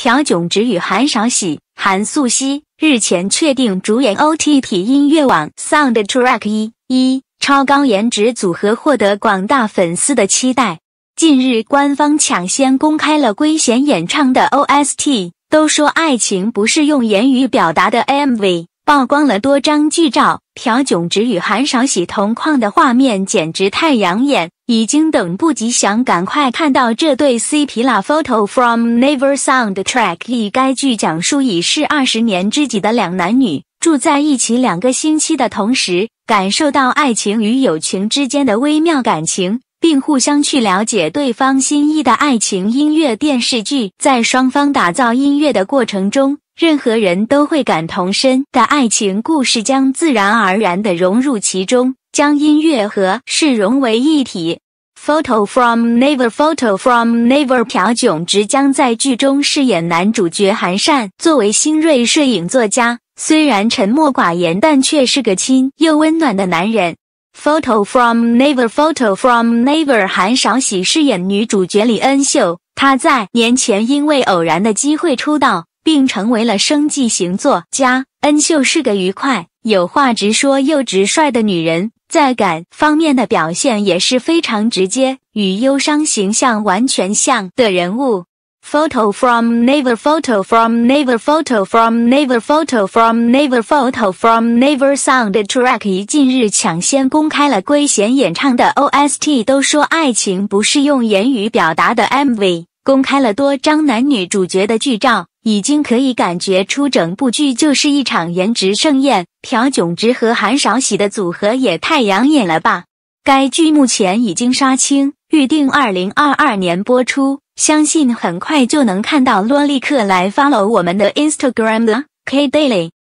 朴炯植与韩韶禧、韩素希日前确定主演 OTT 音乐网《Sound Track》一，一超高颜值组合获得广大粉丝的期待。近日官方抢先公开了圭贤演唱的 OST《都说爱情不是用言语表达的》MV，曝光了多张剧照，朴炯植与韩韶禧同框的画面简直太养眼。已经等不及想赶快看到这对 CP 啦。Photo from Never Soundtrack。该剧讲述已是二十年知己的两男女住在一起两个星期的同时，感受到爱情与友情之间的微妙感情，并互相去了解对方心意的爱情音乐电视剧。在双方打造音乐的过程中，任何人都会感同身的爱情故事将自然而然地融入其中，将音乐和事融为一体。Photo from n e v e r Photo from n e v e r 朴炯植将在剧中饰演男主角韩善。作为新锐摄影作家，虽然沉默寡言，但却是个亲又温暖的男人。Photo from n e v e r Photo from n e v e r 韩少喜饰演女主角李恩秀。她在年前因为偶然的机会出道，并成为了生计型作家。恩秀是个愉快、有话直说又直率的女人。在感方面的表现也是非常直接，与忧伤形象完全像的人物。Photo from n e v e r Photo from n e v e r Photo from n e v e r Photo from n e v e r Photo from n v e a v e r Soundtrack 一近日抢先公开了圭贤演唱的 OST，都说爱情不是用言语表达的 MV。公开了多张男女主角的剧照，已经可以感觉出整部剧就是一场颜值盛宴。朴炯植和韩韶禧的组合也太养眼了吧！该剧目前已经杀青，预定二零二二年播出，相信很快就能看到罗丽克来 follow 我们的 Instagram 了。K Daily。